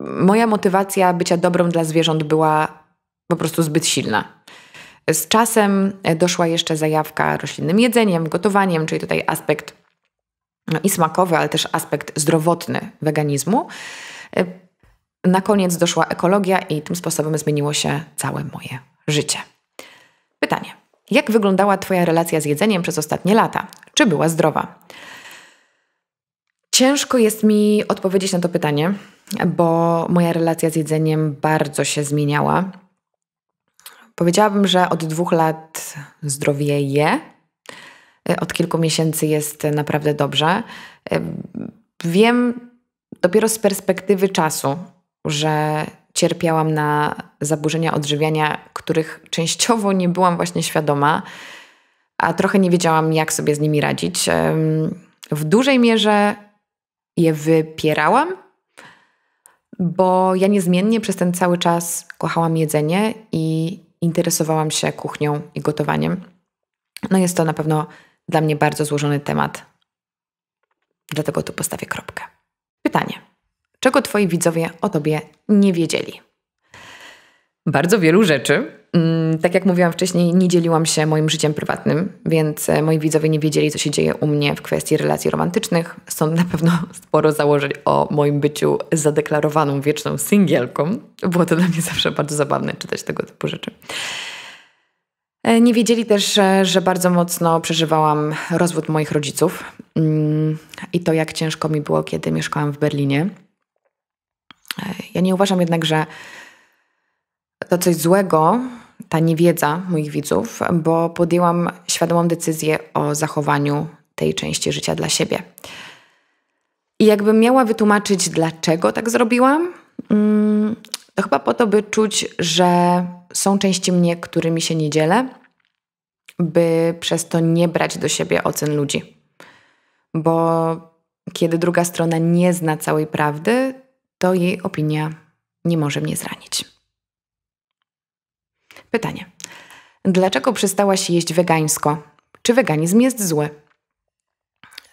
Moja motywacja bycia dobrą dla zwierząt była po prostu zbyt silna. Z czasem e, doszła jeszcze zajawka roślinnym jedzeniem, gotowaniem, czyli tutaj aspekt no i smakowy, ale też aspekt zdrowotny weganizmu. E, na koniec doszła ekologia i tym sposobem zmieniło się całe moje życie. Pytanie: jak wyglądała Twoja relacja z jedzeniem przez ostatnie lata? Czy była zdrowa? Ciężko jest mi odpowiedzieć na to pytanie, bo moja relacja z jedzeniem bardzo się zmieniała. Powiedziałabym, że od dwóch lat zdrowieje. Y, od kilku miesięcy jest naprawdę dobrze. Y, wiem dopiero z perspektywy czasu, że cierpiałam na zaburzenia odżywiania, których częściowo nie byłam właśnie świadoma, a trochę nie wiedziałam, jak sobie z nimi radzić. W dużej mierze je wypierałam, bo ja niezmiennie przez ten cały czas kochałam jedzenie i interesowałam się kuchnią i gotowaniem. No jest to na pewno dla mnie bardzo złożony temat, dlatego tu postawię kropkę. Pytanie: czego Twoi widzowie o Tobie nie wiedzieli? bardzo wielu rzeczy. Mm, tak jak mówiłam wcześniej, nie dzieliłam się moim życiem prywatnym, więc e, moi widzowie nie wiedzieli, co się dzieje u mnie w kwestii relacji romantycznych. Stąd na pewno sporo założeń o moim byciu zadeklarowaną wieczną singielką. Było to dla mnie zawsze bardzo zabawne czytać tego typu rzeczy. E, nie wiedzieli też, e, że bardzo mocno przeżywałam rozwód moich rodziców mm, i to, jak ciężko mi było, kiedy mieszkałam w Berlinie. Ja nie uważam jednak, że to coś złego, ta niewiedza moich widzów, bo podjęłam świadomą decyzję o zachowaniu tej części życia dla siebie. I jakbym miała wytłumaczyć, dlaczego tak zrobiłam, mm, to chyba po to, by czuć, że są części mnie, którymi się nie dzielę, by przez to nie brać do siebie ocen ludzi. Bo kiedy druga strona nie zna całej prawdy, to jej opinia nie może mnie zranić. Pytanie. Dlaczego przestałaś jeść wegańsko? Czy weganizm jest zły?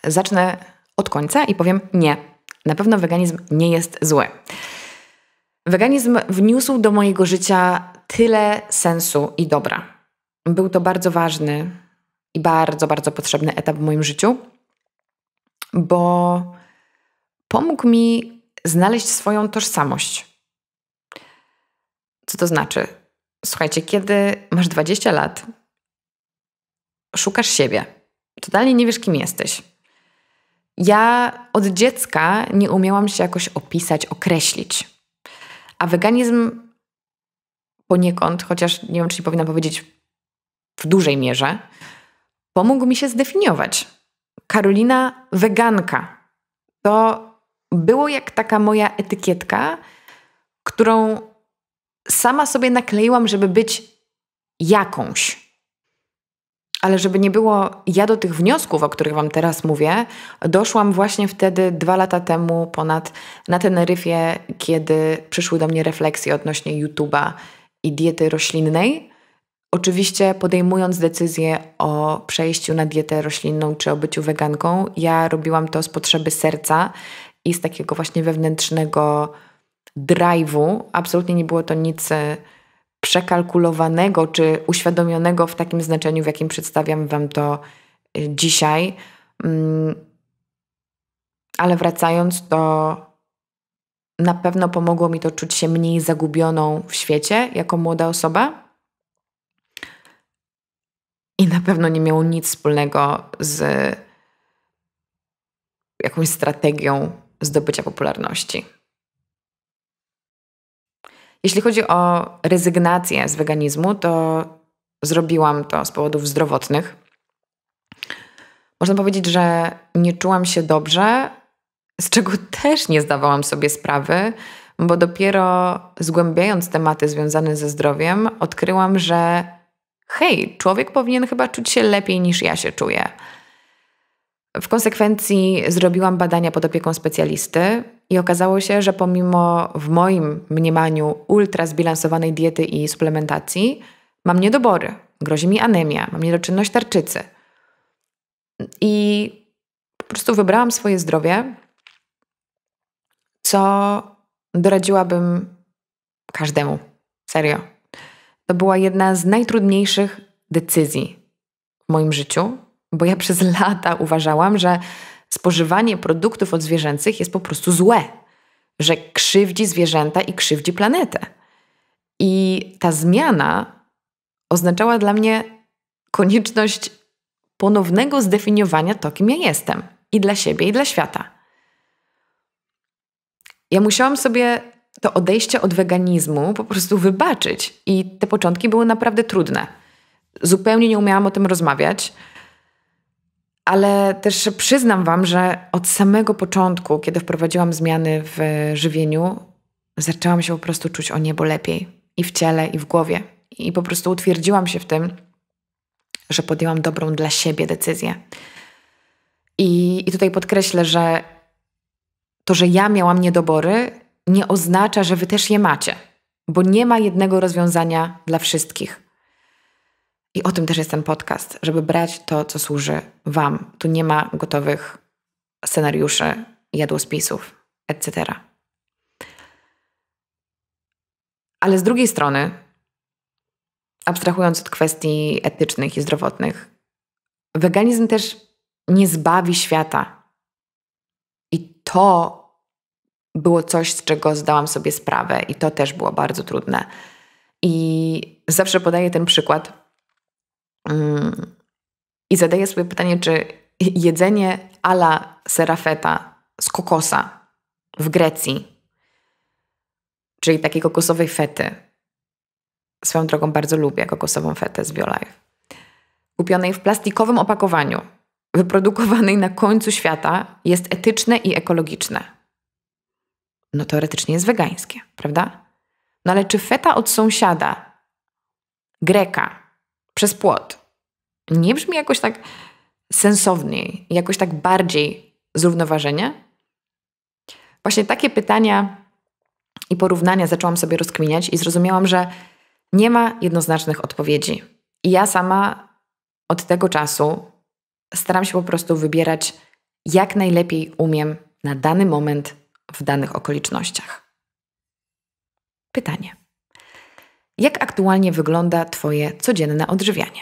Zacznę od końca i powiem nie. Na pewno weganizm nie jest zły. Weganizm wniósł do mojego życia tyle sensu i dobra. Był to bardzo ważny i bardzo, bardzo potrzebny etap w moim życiu, bo pomógł mi znaleźć swoją tożsamość. Co to znaczy? Słuchajcie, kiedy masz 20 lat, szukasz siebie, totalnie nie wiesz, kim jesteś. Ja od dziecka nie umiałam się jakoś opisać, określić. A weganizm poniekąd, chociaż nie wiem, czy nie powinnam powiedzieć w dużej mierze, pomógł mi się zdefiniować. Karolina Weganka. To było jak taka moja etykietka, którą sama sobie nakleiłam, żeby być jakąś. Ale żeby nie było, ja do tych wniosków, o których Wam teraz mówię, doszłam właśnie wtedy, dwa lata temu, ponad na Teneryfie, kiedy przyszły do mnie refleksje odnośnie YouTube'a i diety roślinnej. Oczywiście podejmując decyzję o przejściu na dietę roślinną czy o byciu weganką, ja robiłam to z potrzeby serca i z takiego właśnie wewnętrznego drive'u. Absolutnie nie było to nic e, przekalkulowanego czy uświadomionego w takim znaczeniu, w jakim przedstawiam Wam to e, dzisiaj. Mm, ale wracając, to na pewno pomogło mi to czuć się mniej zagubioną w świecie jako młoda osoba. I na pewno nie miało nic wspólnego z jakąś strategią zdobycia popularności. Jeśli chodzi o rezygnację z weganizmu, to zrobiłam to z powodów zdrowotnych. Można powiedzieć, że nie czułam się dobrze, z czego też nie zdawałam sobie sprawy, bo dopiero zgłębiając tematy związane ze zdrowiem, odkryłam, że hej, człowiek powinien chyba czuć się lepiej niż ja się czuję. W konsekwencji zrobiłam badania pod opieką specjalisty, i okazało się, że pomimo w moim mniemaniu ultra zbilansowanej diety i suplementacji, mam niedobory, grozi mi anemia, mam niedoczynność tarczycy. I po prostu wybrałam swoje zdrowie, co doradziłabym każdemu. Serio. To była jedna z najtrudniejszych decyzji w moim życiu, bo ja przez lata uważałam, że spożywanie produktów od zwierzęcych jest po prostu złe, że krzywdzi zwierzęta i krzywdzi planetę. I ta zmiana oznaczała dla mnie konieczność ponownego zdefiniowania to, kim ja jestem i dla siebie, i dla świata. Ja musiałam sobie to odejście od weganizmu po prostu wybaczyć, i te początki były naprawdę trudne. Zupełnie nie umiałam o tym rozmawiać ale też przyznam Wam, że od samego początku, kiedy wprowadziłam zmiany w żywieniu, zaczęłam się po prostu czuć o niebo lepiej i w ciele, i w głowie. I po prostu utwierdziłam się w tym, że podjęłam dobrą dla siebie decyzję. I, i tutaj podkreślę, że to, że ja miałam niedobory, nie oznacza, że Wy też je macie, bo nie ma jednego rozwiązania dla wszystkich. I o tym też jest ten podcast, żeby brać to, co służy Wam. Tu nie ma gotowych scenariuszy, jadłospisów, etc. Ale z drugiej strony, abstrahując od kwestii etycznych i zdrowotnych, weganizm też nie zbawi świata. I to było coś, z czego zdałam sobie sprawę, i to też było bardzo trudne. I zawsze podaję ten przykład i zadaję sobie pytanie, czy jedzenie ala serafeta z kokosa w Grecji, czyli takiej kokosowej fety, swoją drogą bardzo lubię kokosową fetę z BioLife, kupionej w plastikowym opakowaniu, wyprodukowanej na końcu świata, jest etyczne i ekologiczne. No teoretycznie jest wegańskie, prawda? No ale czy feta od sąsiada, Greka, przez płot. Nie brzmi jakoś tak sensowniej, jakoś tak bardziej zrównoważenie? Właśnie takie pytania i porównania zaczęłam sobie rozkminiać i zrozumiałam, że nie ma jednoznacznych odpowiedzi. I ja sama od tego czasu staram się po prostu wybierać, jak najlepiej umiem na dany moment w danych okolicznościach. Pytanie jak aktualnie wygląda Twoje codzienne odżywianie.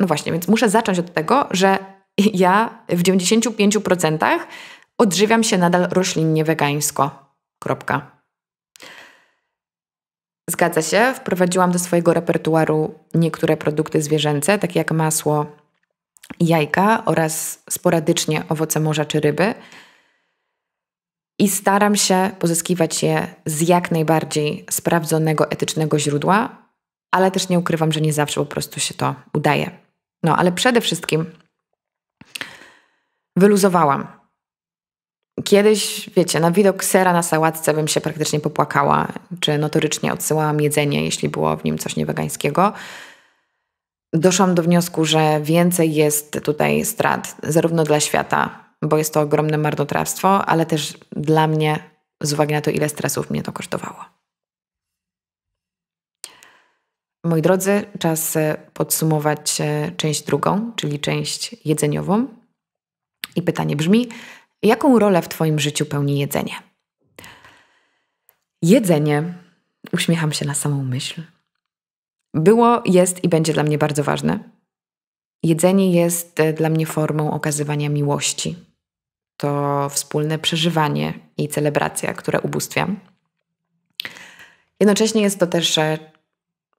No właśnie, więc muszę zacząć od tego, że ja w 95% odżywiam się nadal roślinnie wegańsko. Kropka. Zgadza się, wprowadziłam do swojego repertuaru niektóre produkty zwierzęce, takie jak masło, jajka oraz sporadycznie owoce morza czy ryby i staram się pozyskiwać je z jak najbardziej sprawdzonego, etycznego źródła, ale też nie ukrywam, że nie zawsze po prostu się to udaje. No, ale przede wszystkim wyluzowałam. Kiedyś, wiecie, na widok sera na sałatce bym się praktycznie popłakała, czy notorycznie odsyłałam jedzenie, jeśli było w nim coś niewegańskiego. Doszłam do wniosku, że więcej jest tutaj strat, zarówno dla świata, bo jest to ogromne marnotrawstwo, ale też dla mnie, z uwagi na to, ile stresów mnie to kosztowało. Moi drodzy, czas e, podsumować e, część drugą, czyli część jedzeniową. I pytanie brzmi: jaką rolę w Twoim życiu pełni jedzenie? Jedzenie, uśmiecham się na samą myśl, było, jest i będzie dla mnie bardzo ważne. Jedzenie jest e, dla mnie formą okazywania miłości, to wspólne przeżywanie i celebracja, które ubóstwiam. Jednocześnie jest to też e,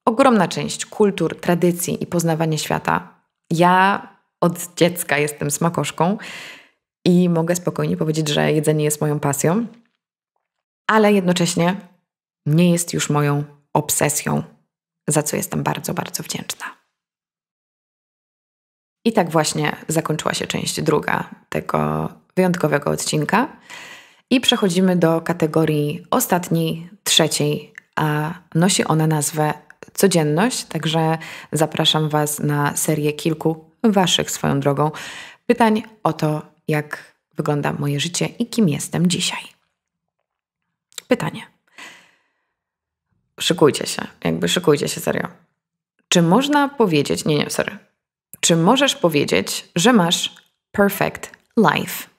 ogromna część kultur, tradycji i poznawania świata. Ja od dziecka jestem smakoszką i mogę spokojnie powiedzieć, że jedzenie jest moją pasją, ale jednocześnie nie jest już moją obsesją, za co jestem bardzo, bardzo wdzięczna. I tak właśnie zakończyła się część druga tego wyjątkowego odcinka. I przechodzimy do kategorii ostatniej, trzeciej, a nosi ona nazwę codzienność, także zapraszam Was na serię kilku Waszych swoją drogą pytań o to, jak wygląda moje życie i kim jestem dzisiaj. Pytanie. Szykujcie się, jakby szykujcie się serio. Czy można powiedzieć, nie, nie, sorry. Czy możesz powiedzieć, że masz perfect life?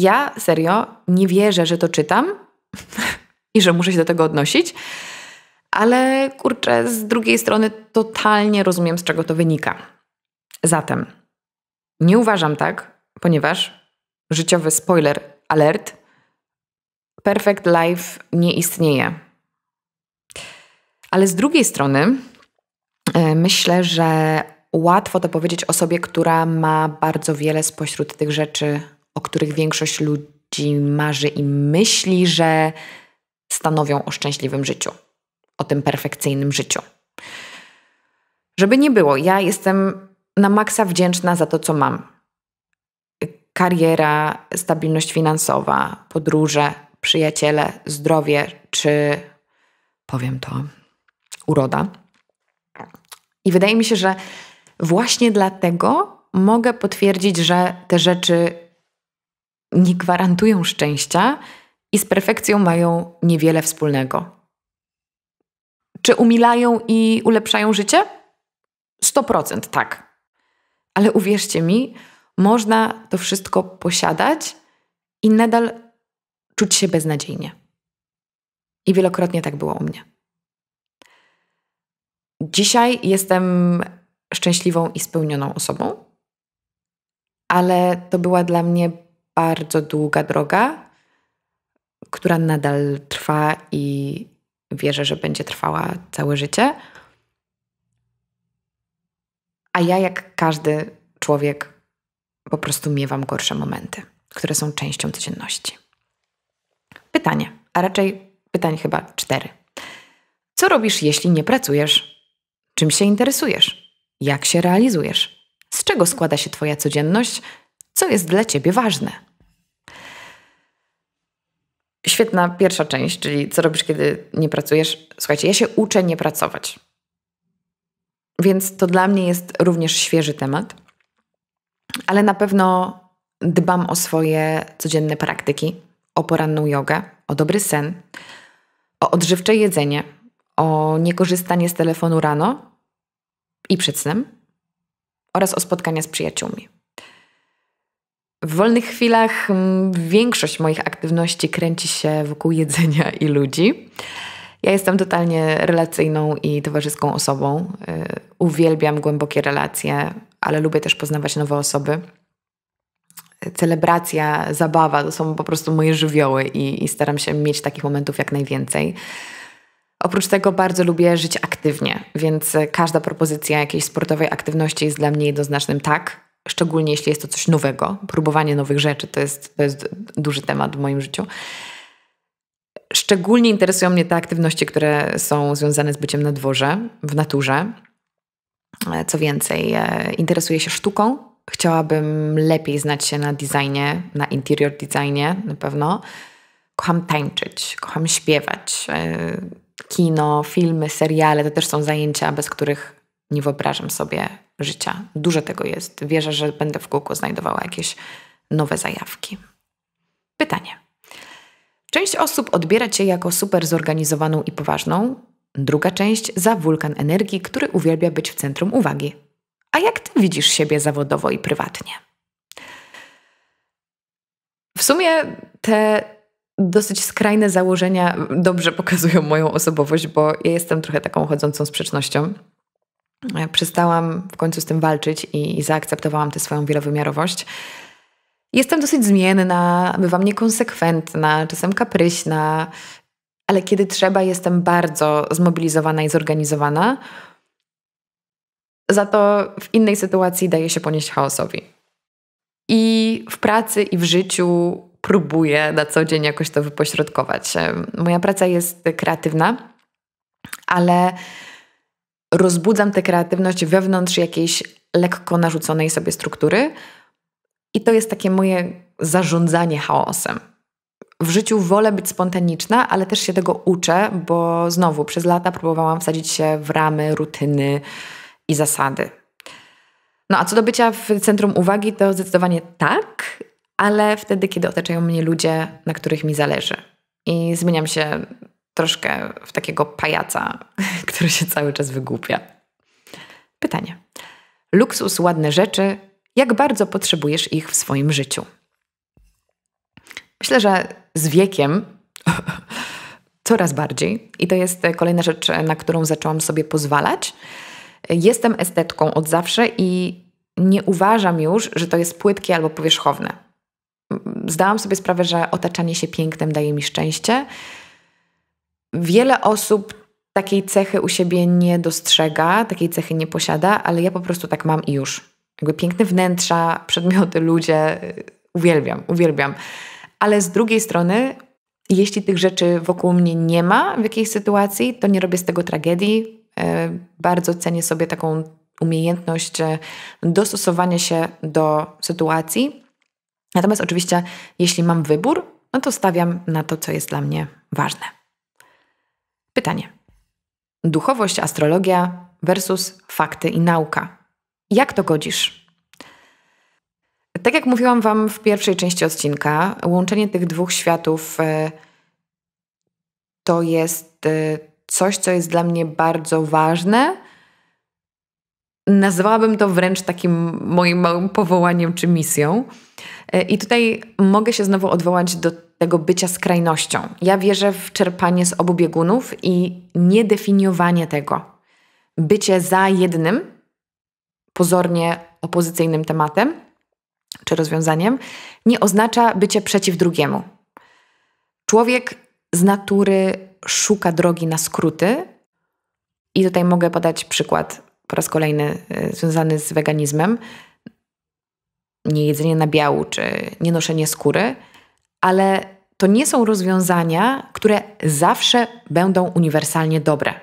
Ja serio nie wierzę, że to czytam i że muszę się do tego odnosić, ale kurczę, z drugiej strony totalnie rozumiem, z czego to wynika. Zatem nie uważam tak, ponieważ życiowy spoiler alert: perfect life nie istnieje. Ale z drugiej strony e, myślę, że łatwo to powiedzieć osobie, która ma bardzo wiele spośród tych rzeczy o których większość ludzi marzy i myśli, że stanowią o szczęśliwym życiu, o tym perfekcyjnym życiu. Żeby nie było, ja jestem na maksa wdzięczna za to, co mam. Kariera, stabilność finansowa, podróże, przyjaciele, zdrowie czy powiem to uroda. I wydaje mi się, że właśnie dlatego mogę potwierdzić, że te rzeczy nie gwarantują szczęścia i z perfekcją mają niewiele wspólnego. Czy umilają i ulepszają życie? 100% tak. Ale uwierzcie mi, można to wszystko posiadać i nadal czuć się beznadziejnie. I wielokrotnie tak było u mnie. Dzisiaj jestem szczęśliwą i spełnioną osobą, ale to była dla mnie bardzo długa droga, która nadal trwa i wierzę, że będzie trwała całe życie. A ja, jak każdy człowiek, po prostu miewam gorsze momenty, które są częścią codzienności. Pytanie, a raczej pytań chyba cztery. Co robisz, jeśli nie pracujesz? Czym się interesujesz? Jak się realizujesz? Z czego składa się Twoja codzienność? co jest dla ciebie ważne. Świetna pierwsza część, czyli co robisz, kiedy nie pracujesz. Słuchajcie, ja się uczę nie pracować. Więc to dla mnie jest również świeży temat, ale na pewno dbam o swoje codzienne praktyki, o poranną jogę, o dobry sen, o odżywcze jedzenie, o niekorzystanie z telefonu rano i przed snem oraz o spotkania z przyjaciółmi. W wolnych chwilach mm, większość moich aktywności kręci się wokół jedzenia i ludzi. Ja jestem totalnie relacyjną i towarzyską osobą. Y, uwielbiam głębokie relacje, ale lubię też poznawać nowe osoby. Celebracja, zabawa to są po prostu moje żywioły i, i staram się mieć takich momentów jak najwięcej. Oprócz tego bardzo lubię żyć aktywnie, więc każda propozycja jakiejś sportowej aktywności jest dla mnie jednoznacznym tak szczególnie jeśli jest to coś nowego. Próbowanie nowych rzeczy to jest, to jest duży temat w moim życiu. Szczególnie interesują mnie te aktywności, które są związane z byciem na dworze, w naturze. E, co więcej, e, interesuję się sztuką. Chciałabym lepiej znać się na designie, na interior designie na pewno. Kocham tańczyć, kocham śpiewać. E, kino, filmy, seriale to też są zajęcia, bez których nie wyobrażam sobie życia. Dużo tego jest. Wierzę, że będę w kółko znajdowała jakieś nowe zajawki. Pytanie. Część osób odbiera cię jako super zorganizowaną i poważną, druga część za wulkan energii, który uwielbia być w centrum uwagi. A jak ty widzisz siebie zawodowo i prywatnie? W sumie te dosyć skrajne założenia dobrze pokazują moją osobowość, bo ja jestem trochę taką chodzącą sprzecznością. E, przestałam w końcu z tym walczyć i, i zaakceptowałam tę swoją wielowymiarowość. Jestem dosyć zmienna, bywam niekonsekwentna, czasem kapryśna, ale kiedy trzeba, jestem bardzo zmobilizowana i zorganizowana. Za to w innej sytuacji daje się ponieść chaosowi. I w pracy, i w życiu próbuję na co dzień jakoś to wypośrodkować. E, moja praca jest kreatywna, ale rozbudzam tę kreatywność wewnątrz jakiejś lekko narzuconej sobie struktury. I to jest takie moje zarządzanie chaosem. W życiu wolę być spontaniczna, ale też się tego uczę, bo znowu przez lata próbowałam wsadzić się w ramy, rutyny i zasady. No a co do bycia w centrum uwagi, to zdecydowanie tak, ale wtedy, kiedy otaczają mnie ludzie, na których mi zależy. I zmieniam się troszkę w takiego pajaca, który się cały czas wygłupia. Pytanie. Luksus, ładne rzeczy, jak bardzo potrzebujesz ich w swoim życiu? Myślę, że z wiekiem coraz bardziej, i to jest kolejna rzecz, na którą zaczęłam sobie pozwalać. Jestem estetką od zawsze i nie uważam już, że to jest płytkie albo powierzchowne. Zdałam sobie sprawę, że otaczanie się pięknem daje mi szczęście wiele osób takiej cechy u siebie nie dostrzega, takiej cechy nie posiada, ale ja po prostu tak mam i już. Jakby piękne wnętrza, przedmioty, ludzie, y, uwielbiam, uwielbiam. Ale z drugiej strony, jeśli tych rzeczy wokół mnie nie ma w jakiejś sytuacji, to nie robię z tego tragedii. Y, bardzo cenię sobie taką umiejętność y, dostosowania się do sytuacji. Natomiast oczywiście, jeśli mam wybór, no to stawiam na to, co jest dla mnie ważne. Pytanie. Duchowość, astrologia versus fakty i nauka. Jak to godzisz? Tak jak mówiłam Wam w pierwszej części odcinka, łączenie tych dwóch światów e, to jest e, coś, co jest dla mnie bardzo ważne. Nazwałabym to wręcz takim moim małym powołaniem czy misją. E, I tutaj mogę się znowu odwołać do tego bycia skrajnością. Ja wierzę w czerpanie z obu biegunów i niedefiniowanie tego. Bycie za jednym, pozornie opozycyjnym tematem czy rozwiązaniem, nie oznacza bycie przeciw drugiemu. Człowiek z natury szuka drogi na skróty, i tutaj mogę podać przykład po raz kolejny e, związany z weganizmem. Niejedzenie nabiału czy nienoszenie skóry ale to nie są rozwiązania, które zawsze będą uniwersalnie dobre.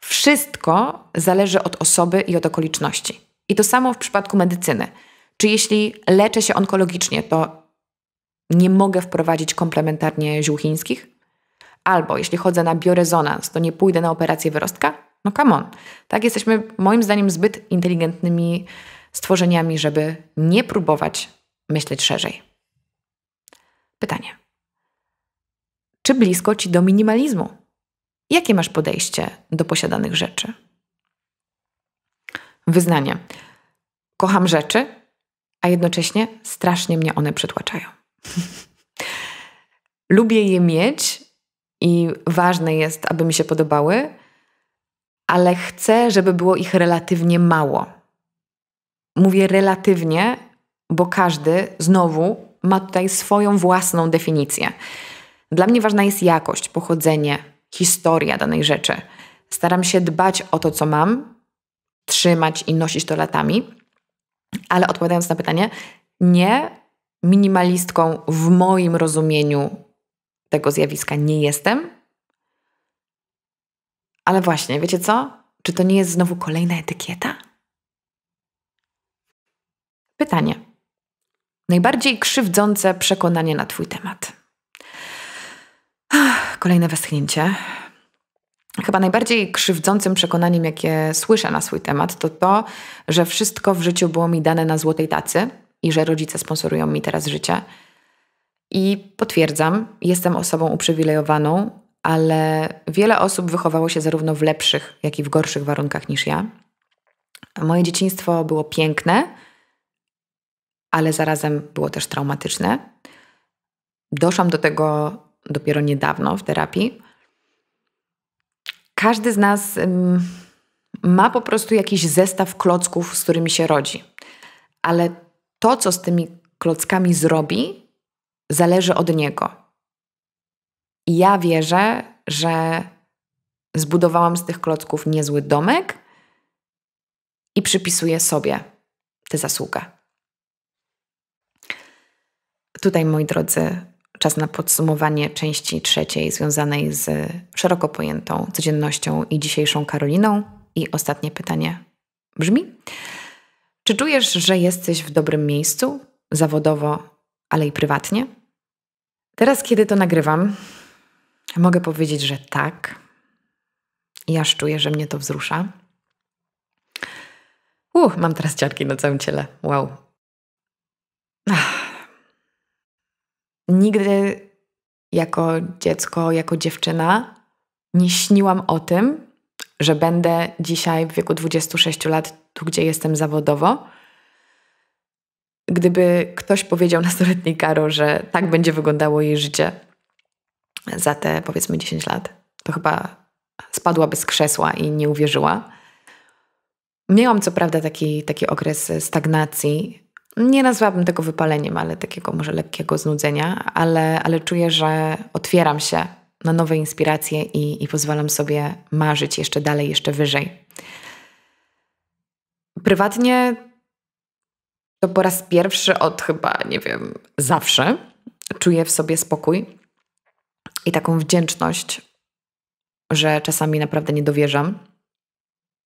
Wszystko zależy od osoby i od okoliczności. I to samo w przypadku medycyny. Czy jeśli leczę się onkologicznie, to nie mogę wprowadzić komplementarnie ziół chińskich? Albo jeśli chodzę na biorezonans, to nie pójdę na operację wyrostka? No come on. Tak, jesteśmy moim zdaniem zbyt inteligentnymi stworzeniami, żeby nie próbować myśleć szerzej. Pytanie. Czy blisko ci do minimalizmu? Jakie masz podejście do posiadanych rzeczy? Wyznanie. Kocham rzeczy, a jednocześnie strasznie mnie one przytłaczają. Lubię je mieć i ważne jest, aby mi się podobały, ale chcę, żeby było ich relatywnie mało. Mówię relatywnie, bo każdy znowu ma tutaj swoją własną definicję. Dla mnie ważna jest jakość, pochodzenie, historia danej rzeczy. Staram się dbać o to, co mam, trzymać i nosić to latami, ale odpowiadając na pytanie, nie minimalistką w moim rozumieniu tego zjawiska nie jestem. Ale właśnie, wiecie co? Czy to nie jest znowu kolejna etykieta? Pytanie najbardziej krzywdzące przekonanie na Twój temat. Kolejne westchnięcie. Chyba najbardziej krzywdzącym przekonaniem, jakie słyszę na swój temat, to to, że wszystko w życiu było mi dane na złotej tacy i że rodzice sponsorują mi teraz życie. I potwierdzam, jestem osobą uprzywilejowaną, ale wiele osób wychowało się zarówno w lepszych, jak i w gorszych warunkach niż ja. Moje dzieciństwo było piękne, ale zarazem było też traumatyczne. Doszłam do tego dopiero niedawno w terapii. Każdy z nas ma po prostu jakiś zestaw klocków, z którymi się rodzi, ale to, co z tymi klockami zrobi, zależy od niego. I ja wierzę, że zbudowałam z tych klocków niezły domek i przypisuję sobie tę zasługę. Tutaj, moi drodzy, czas na podsumowanie części trzeciej związanej z szeroko pojętą codziennością i dzisiejszą Karoliną. I ostatnie pytanie brzmi: Czy czujesz, że jesteś w dobrym miejscu, zawodowo, ale i prywatnie? Teraz, kiedy to nagrywam, mogę powiedzieć, że tak. I aż czuję, że mnie to wzrusza. Uch, mam teraz ciarki na całym ciele. Wow. Ach nigdy jako dziecko, jako dziewczyna nie śniłam o tym, że będę dzisiaj w wieku 26 lat tu, gdzie jestem zawodowo. Gdyby ktoś powiedział nastoletniej Karo, że tak będzie wyglądało jej życie za te powiedzmy 10 lat, to chyba spadłaby z krzesła i nie uwierzyła. Miałam co prawda taki, taki okres stagnacji nie nazwałabym tego wypaleniem, ale takiego może lekkiego znudzenia, ale, ale czuję, że otwieram się na nowe inspiracje i, i pozwalam sobie marzyć jeszcze dalej, jeszcze wyżej. Prywatnie to po raz pierwszy od chyba, nie wiem, zawsze czuję w sobie spokój i taką wdzięczność, że czasami naprawdę nie dowierzam.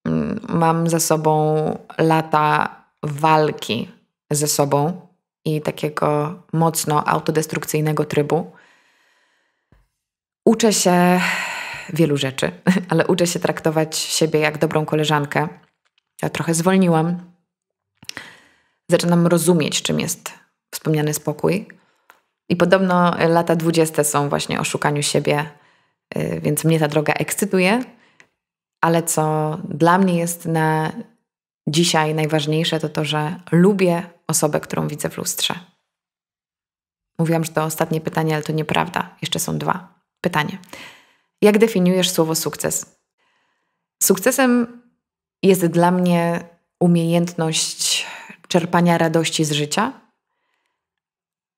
Mm, mam za sobą lata walki ze sobą i takiego mocno autodestrukcyjnego trybu. Uczę się wielu rzeczy, ale uczę się traktować siebie jak dobrą koleżankę. Ja trochę zwolniłam. Zaczynam rozumieć, czym jest wspomniany spokój. I podobno lata dwudzieste są właśnie o szukaniu siebie, y, więc mnie ta droga ekscytuje, ale co dla mnie jest na Dzisiaj najważniejsze to to, że lubię osobę, którą widzę w lustrze. Mówiłam, że to ostatnie pytanie, ale to nieprawda. Jeszcze są dwa. Pytanie. Jak definiujesz słowo sukces? Sukcesem jest dla mnie umiejętność czerpania radości z życia,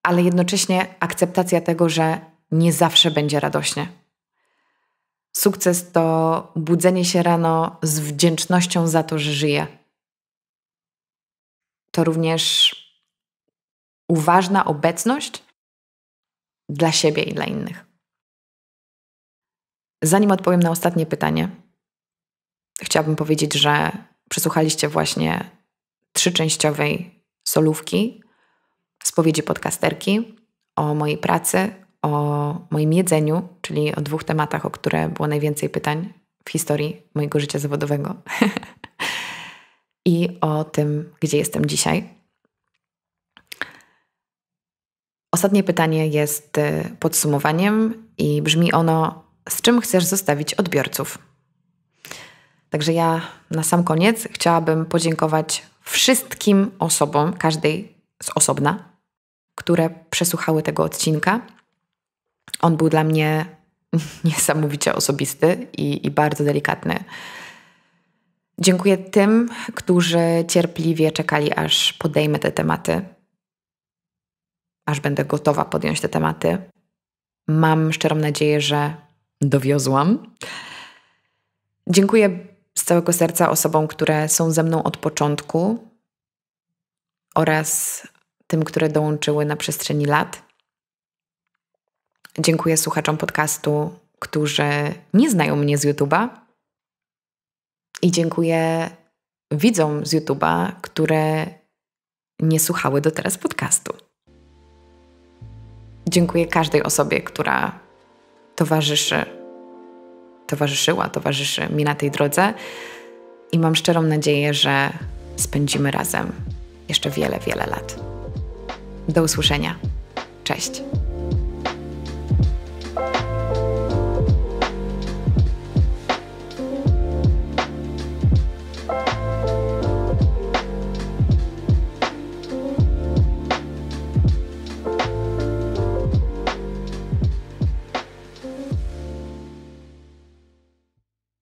ale jednocześnie akceptacja tego, że nie zawsze będzie radośnie. Sukces to budzenie się rano z wdzięcznością za to, że żyję to również uważna obecność dla siebie i dla innych. Zanim odpowiem na ostatnie pytanie, chciałabym powiedzieć, że przesłuchaliście właśnie trzyczęściowej solówki spowiedzi podcasterki o mojej pracy, o moim jedzeniu, czyli o dwóch tematach, o które było najwięcej pytań w historii mojego życia zawodowego. i o tym, gdzie jestem dzisiaj. Ostatnie pytanie jest y, podsumowaniem i brzmi ono: z czym chcesz zostawić odbiorców? Także ja na sam koniec chciałabym podziękować wszystkim osobom, każdej z osobna, które przesłuchały tego odcinka. On był dla mnie niesamowicie osobisty i, i bardzo delikatny. Dziękuję tym, którzy cierpliwie czekali, aż podejmę te tematy, aż będę gotowa podjąć te tematy. Mam szczerą nadzieję, że dowiozłam. Dziękuję z całego serca osobom, które są ze mną od początku oraz tym, które dołączyły na przestrzeni lat. Dziękuję słuchaczom podcastu, którzy nie znają mnie z YouTube'a i dziękuję widzom z YouTube'a, które nie słuchały do teraz podcastu. Dziękuję każdej osobie, która towarzyszy, towarzyszyła, towarzyszy mi na tej drodze i mam szczerą nadzieję, że spędzimy razem jeszcze wiele, wiele lat. Do usłyszenia. Cześć.